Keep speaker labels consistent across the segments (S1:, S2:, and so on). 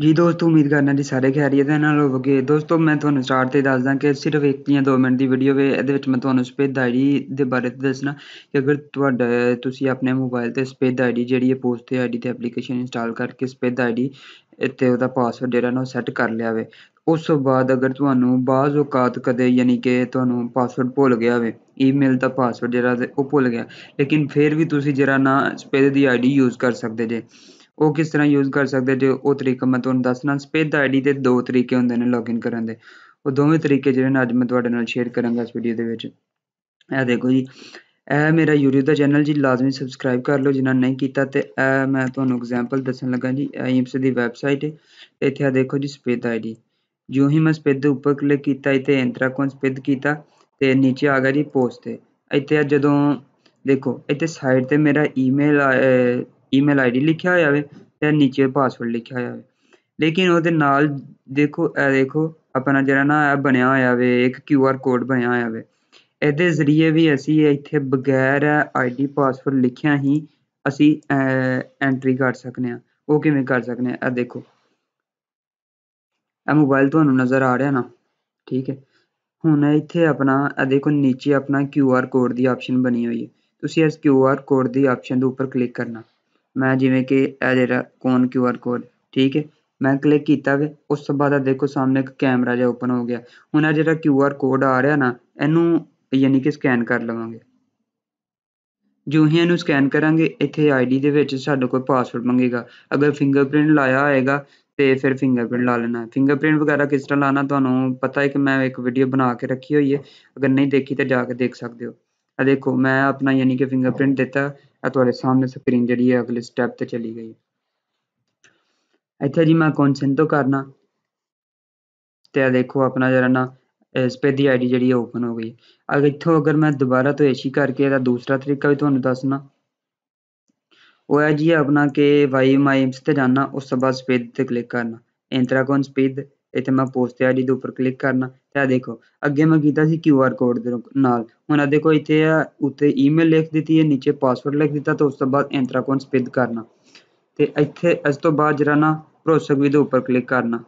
S1: ਜੀ ਦੋਸਤੋ ਉਮੀਦ ਕਰਨਾ ਜੀ ਸਾਰੇ ਖੈਰੀਅਤ ਦੇ ਨਾਲ ਹੋਵੋਗੇ ਦੋਸਤੋ ਮੈਂ ਤੁਹਾਨੂੰ ਸਟਾਰਟ ਤੇ ਦੱਸਦਾ ਕਿ ਸਿਰਫ ਇੱਕ ਜਾਂ 2 ਮਿੰਟ ਦੀ ਵੀਡੀਓ ਵੇ ਇਹਦੇ ਵਿੱਚ ਮੈਂ ਤੁਹਾਨੂੰ ਸਪੇਸ ਆਈਡੀ ਦੇ ਬਾਰੇ ਦੱਸਣਾ ਕਿ ਅਗਰ ਤੁਹਾਡਾ ਤੁਸੀਂ ਆਪਣੇ ਮੋਬਾਈਲ ਤੇ ਸਪੇਸ ਆਈਡੀ ਜਿਹੜੀ ਹੈ ਪੋਸਟ ਤੇ ਆਈਡੀ ਤੇ ਐਪਲੀਕੇਸ਼ਨ ਇੰਸਟਾਲ ਕਰਕੇ ਸਪੇਸ ਆਈਡੀ ਇੱਥੇ ਉਹਦਾ ਪਾਸਵਰਡ ਜਿਹੜਾ ਨਾ ਸੈੱਟ ਕਰ ਲਿਆ ਹੋਵੇ ਉਸ ਤੋਂ ਬਾਅਦ ਅਗਰ ਤੁਹਾਨੂੰ ਬਾਅਦ ਔਕਾਤ ਕਦੇ ਯਾਨੀ ਕਿ ਤੁਹਾਨੂੰ ਪਾਸਵਰਡ ਭੁੱਲ ਗਿਆ ਹੋਵੇ ਈਮੇਲ ਦਾ ਪਾਸਵਰਡ ਜਿਹੜਾ ਉਹ ਭੁੱਲ ਗਿਆ ਲੇਕਿਨ ਫਿਰ ਵੀ ਤੁਸੀਂ ਜਿਹੜਾ ਨਾ ਸਪੇਸ ਦੀ ਆਈਡੀ ਯੂਜ਼ ਕਰ ਸਕਦੇ ਜੇ ਉਹ ਕਿਸ ਤਰ੍ਹਾਂ ਯੂਜ਼ ਕਰ ਸਕਦੇ ਜੇ ਉਹ ਤਰੀਕਾ ਮੈਂ ਤੁਹਾਨੂੰ ਦੱਸਣਾ ਸਪੇਦ ਆਈਡੀ ਦੇ ਦੋ ਤਰੀਕੇ ਹੁੰਦੇ ਨੇ ਲੌਗਇਨ ਕਰਨ ਦੇ ਉਹ ਦੋਵੇਂ ਤਰੀਕੇ ਜਿਹੜੇ ਨੇ ਅੱਜ ਮੈਂ ਤੁਹਾਡੇ ਨਾਲ ਸ਼ੇਅਰ ਕਰਾਂਗਾ ਇਸ ਵੀਡੀਓ ਦੇ ਵਿੱਚ ਇਹ ਦੇਖੋ ਜੀ ਇਹ ਮੇਰਾ YouTube ਦਾ ਚੈਨਲ ਜੀ ਲਾਜ਼ਮੀ ਸਬਸਕ੍ਰਾਈਬ ਕਰ ਲਓ ਜਿਨ੍ਹਾਂ ਨਹੀਂ ਕੀਤਾ ਤੇ ਇਹ ਮੈਂ ਤੁਹਾਨੂੰ ਐਗਜ਼ਾਮਪਲ ਦੱਸਣ ਲੱਗਾ ਜੀ ਆਈਐਮਸ ਦੀ ਵੈਬਸਾਈਟ ਇੱਥੇ ਆ ਦੇਖੋ ਜੀ ਸਪੇਦ ਆਈਡੀ ਜਿਉਂ ਹੀ ਮੈਂ ਸਪੇਦ ਦੇ ਉੱਪਰ ਕਲਿੱਕ ਕੀਤਾ ਇੱਥੇ ਐਂਟਰਾਕੋਨ ਸਪੇਦ ਕੀਤਾ ਤੇ ਨੀਚੇ ਆ ਗਿਆ ਜੀ ਪੋਸਟ ਤੇ ਇੱਥੇ ਜਦੋਂ ਦੇਖੋ ਇੱਥੇ ਸਾਈਡ ਤੇ ਮੇਰਾ ਈਮੇਲ ਈਮੇਲ ਆਈਡੀ ਲਿਖਿਆ ਹੋਇਆ ਹੋਵੇ ਤੇ ਨੀਚੇ ਪਾਸਵਰਡ ਲਿਖਿਆ ਹੋਇਆ ਹੋਵੇ ਲੇਕਿਨ ਉਹਦੇ ਨਾਲ ਦੇਖੋ ਇਹ ਦੇਖੋ ਆਪਣਾ ਜਿਹੜਾ ਨਾ ਐਪ ਬਣਿਆ ਹੋਇਆ ਵੇ ਇੱਕ ਕਿਊ ਆਰ ਕੋਡ ਬਣਿਆ ਹੋਇਆ ਹੋਵੇ ਇਹਦੇ ਜ਼ਰੀਏ ਵੀ ਅਸੀਂ ਇੱਥੇ ਬਗੈਰ ਆਈਡੀ ਪਾਸਵਰਡ ਲਿਖਿਆ ਹੀ ਅਸੀਂ ਐਂਟਰੀ ਕਰ ਸਕਨੇ ਆ ਉਹ ਕਿਵੇਂ ਕਰ ਸਕਨੇ ਆ ਇਹ ਦੇਖੋ ਇਹ ਮੋਬਾਈਲ ਤੁਹਾਨੂੰ ਨਜ਼ਰ ਆ ਰਿਹਾ ਨਾ ਠੀਕ ਹੈ ਹੁਣ ਇੱਥੇ ਆਪਣਾ ਇਹ ਦੇਖੋ ਨੀਚੇ ਆਪਣਾ ਕਿਊ ਆਰ ਕੋਡ ਦੀ ਆਪਸ਼ਨ ਬਣੀ ਹੋਈ ਹੈ ਤੁਸੀਂ ਇਸ ਕਿਊ ਆਰ ਕੋਡ ਦੀ ਆਪਸ਼ਨ ਦੇ ਉੱਪਰ ਕਲਿੱਕ ਕਰਨਾ ਮੈਂ ਜਿਵੇਂ ਕਿ ਇਹ ਜਿਹੜਾ ਕੋਨ ਕਿਊ ਆਰ ਕੋਡ ਠੀਕ ਹੈ ਮੈਂ ਕਲਿੱਕ ਕੀਤਾ ਵੇ ਉਸ ਤੋਂ ਬਾਅਦ ਆ ਦੇਖੋ ਸਾਹਮਣੇ ਇੱਕ ਕੈਮਰਾ ਜਿਹਾ ਓਪਨ ਹੋ ਗਿਆ ਹੁਣ ਆ ਜਿਹੜਾ ਕਿਊ ਆਰ ਕੋਡ ਆ ਰਿਹਾ ਨਾ ਇਹਨੂੰ ਯਾਨੀ ਕਿ ਸਕੈਨ ਕਰ ਲਵਾਂਗੇ ਜੋ ਹੀ ਇਹਨੂੰ ਸਕੈਨ ਕਰਾਂਗੇ ਇੱਥੇ ਆਈਡੀ ਦੇ ਵਿੱਚ ਸਾਡੇ ਕੋਲ ਪਾਸਵਰਡ ਮੰਗੇਗਾ ਅਗਰ ਫਿੰਗਰਪ੍ਰਿੰਟ ਲਾਇਆ ਹੋਏਗਾ ਤੇ ਫਿਰ ਫਿੰਗਰਪ੍ਰਿੰਟ ਲਾ ਲੈਣਾ ਫਿੰਗਰਪ੍ਰਿੰਟ ਵਗੈਰਾ ਕਿਸ ਤਰ੍ਹਾਂ ਲਾਣਾ ਤੁਹਾਨੂੰ ਪਤਾ ਹੈ ਕਿ ਮੈਂ ਇੱਕ ਵੀਡੀਓ ਬਣਾ ਕੇ ਰੱਖੀ ਹੋਈ ਹੈ ਅਗਰ ਨਹੀਂ ਦੇਖੀ ਤਾਂ ਜਾ ਕੇ ਦੇਖ ਸਕਦੇ ਹੋ ਆ ਦੇਖੋ ਮੈਂ ਆਪਣਾ ਯਾਨੀ ਕਿ ਫਿੰਗਰਪ੍ਰਿੰਟ ਦਿੱਤਾ ਆ ਤੁਹਾਡੇ ਸਾਹਮਣੇ ਸਕਰੀਨ ਜਿਹੜੀ ਹੈ ਅਗਲੇ ਸਟੈਪ ਤੇ ਚਲੀ ਗਈ ਇੱਥੇ ਜੀ ਮੈਂ ਕੌਨਸੈਂਟੋ ਕਰਨਾ ਤੇ ਆ ਦੇਖੋ ਆਪਣਾ ਜਿਹੜਾ ਨਾ ਇਸ ਪੇ ਦੀ ਆਈਡੀ ਜਿਹੜੀ ਓਪਨ ਹੋ ਗਈ ਅਗਰ ਇੱਥੋਂ ਅਗਰ ਮੈਂ ਦੁਬਾਰਾ ਤੋਂ ਐਸੀ ਕਰਕੇ ਇਹਦਾ ਦੂਸਰਾ ਤਰੀਕਾ ਵੀ ਤੁਹਾਨੂੰ ਦੱਸਣਾ ਉਹ ਹੈ ਜੀ ਆਪਣਾ ਕਿ ਵਾਈ ਮਾਈਮਸ ਤੇ ਜਾਣਾ ਉਸ ਤੋਂ ਬਾਅਦ ਸਪੀਡ ਤੇ ਕਲਿੱਕ ਕਰਨਾ ਇੰਟਰਾਕੌਨ ਸਪੀਡ ਇੱਥੇ ਮੈਂ ਪੋਸਟ ਆਈਡੀ ਦੇ ਉੱਪਰ ਕਲਿੱਕ ਕਰਨਾ ਤੇ ਆ ਦੇਖੋ ਅੱਗੇ ਮੈਂ ਕੀਤਾ ਸੀ QR ਕੋਡ ਦੇ ਨਾਲ ਹੁਣ ਆ ਦੇਖੋ ਇੱਥੇ ਆ ਉੱਤੇ ਈਮੇਲ ਲਿਖ ਦਿੱਤੀ ਹੈ ਨੀਚੇ ਪਾਸਵਰਡ ਲਿਖ ਦਿੱਤਾ ਤੇ ਉਸ ਤੋਂ ਬਾਅਦ ਐਂਟਰ ਅਕਾਊਂਟ ਸਪਿਦ ਕਰਨਾ ਤੇ ਇੱਥੇ ਇਸ ਤੋਂ ਬਾਅਦ ਜਿਹੜਾ ਨਾ ਪ੍ਰੋਸਗਵੀ ਦੇ ਉੱਪਰ ਕਲਿੱਕ ਕਰਨਾ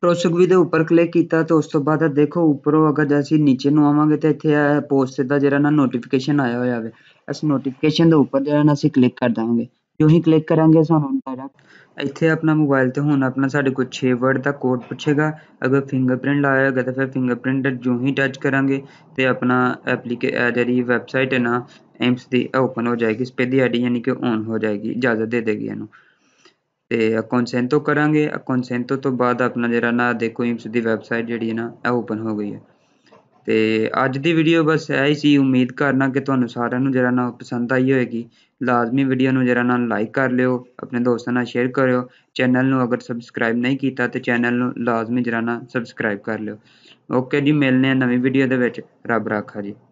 S1: ਪ੍ਰੋਸਗਵੀ ਦੇ ਉੱਪਰ ਕਲਿੱਕ ਕੀਤਾ ਤੇ ਉਸ ਤੋਂ ਬਾਅਦ ਦੇਖੋ ਉੱਪਰੋਂ ਅਗਰ ਜੈਸੀ ਨੀਚੇ ਨੂੰ ਆਵਾਂਗੇ ਤੇ ਇੱਥੇ ਆ ਪੋਸਟ ਦਾ ਜਿਹੜਾ ਨਾ ਨੋਟੀਫਿਕੇਸ਼ਨ ਆਇਆ ਹੋਇਆ ਹੋਵੇ ਇਸ ਨੋਟੀਫਿਕੇਸ਼ਨ ਦੇ ਉੱਪਰ ਜਿਹੜਾ ਨਾ ਅਸੀਂ ਕਲਿੱਕ ਕਰ ਦਾਂਗੇ ਜੋ ਹੀ ਕਲਿੱਕ ਕਰਾਂਗੇ ਸਾਨੂੰ ਡਾਇਰੈਕਟ ਇੱਥੇ ਆਪਣਾ ਮੋਬਾਈਲ ਤੇ ਹੁਣ ਆਪਣਾ ਸਾਡੇ ਕੋਲ 6 ਵਰਡ ਦਾ ਕੋਡ ਪੁੱਛੇਗਾ ਅਗਰ ਫਿੰਗਰਪ੍ਰਿੰਟ ਲਾਇਆ ਹੈਗਾ ਤਾਂ ਫਿਰ ਫਿੰਗਰਪ੍ਰਿੰਟ ਜਿਉਂ ਹੀ ਟੱਚ ਕਰਾਂਗੇ ਤੇ ਆਪਣਾ ਐਪਲੀਕੇ ਜਿਹੜੀ ਵੈਬਸਾਈਟ ਹੈ ਨਾ ਐਮਸ ਦੀ ਓਪਨ ਹੋ ਜਾਏਗੀ ਇਸ ਦੀ ਆਈਡੀ ਯਾਨੀ ਕਿ ਔਨ ਹੋ ਜਾਏਗੀ ਇਜਾਜ਼ਤ ਦੇ ਦੇਗੀ ਇਹਨੂੰ ਤੇ ਕਨਸੈਂਟੋ ਕਰਾਂਗੇ ਕਨਸੈਂਟੋ ਤੋਂ ਬਾਅਦ ਆਪਣਾ ਜਿਹੜਾ ਨਾ ਦੇਖੋ ਐਮਸ ਦੀ ਵੈਬਸਾਈਟ ਜਿਹੜੀ ਹੈ ਨਾ ਇਹ ਓਪਨ ਹੋ ਗਈ ਹੈ ਤੇ ਅੱਜ ਦੀ ਵੀਡੀਓ ਬਸ ਇਹ ਹੀ ਸੀ ਉਮੀਦ ਕਰਨਾ ਕਿ ਤੁਹਾਨੂੰ ਸਾਰਿਆਂ ਨੂੰ ਜਿਹੜਾ ਨਾ ਪਸੰਦ ਆਈ ਹੋਏਗੀ ਲਾਜ਼ਮੀ ਵੀਡੀਓ ਨੂੰ ਜਿਹੜਾ ਨਾ ਲਾਈਕ ਕਰ ਲਿਓ ਆਪਣੇ ਦੋਸਤਾਂ ਨਾਲ ਸ਼ੇਅਰ ਕਰਿਓ ਚੈਨਲ ਨੂੰ ਅਗਰ ਸਬਸਕ੍ਰਾਈਬ ਨਹੀਂ ਕੀਤਾ ਤੇ ਚੈਨਲ ਨੂੰ ਲਾਜ਼ਮੀ ਜਿਹੜਾ ਨਾ ਸਬਸਕ੍ਰਾਈਬ ਕਰ ਲਿਓ ਓਕੇ ਜੀ ਮਿਲਨੇ ਆ ਨਵੀਂ ਵੀਡੀਓ ਦੇ ਵਿੱਚ ਰੱਬ ਰਾਖਾ ਜੀ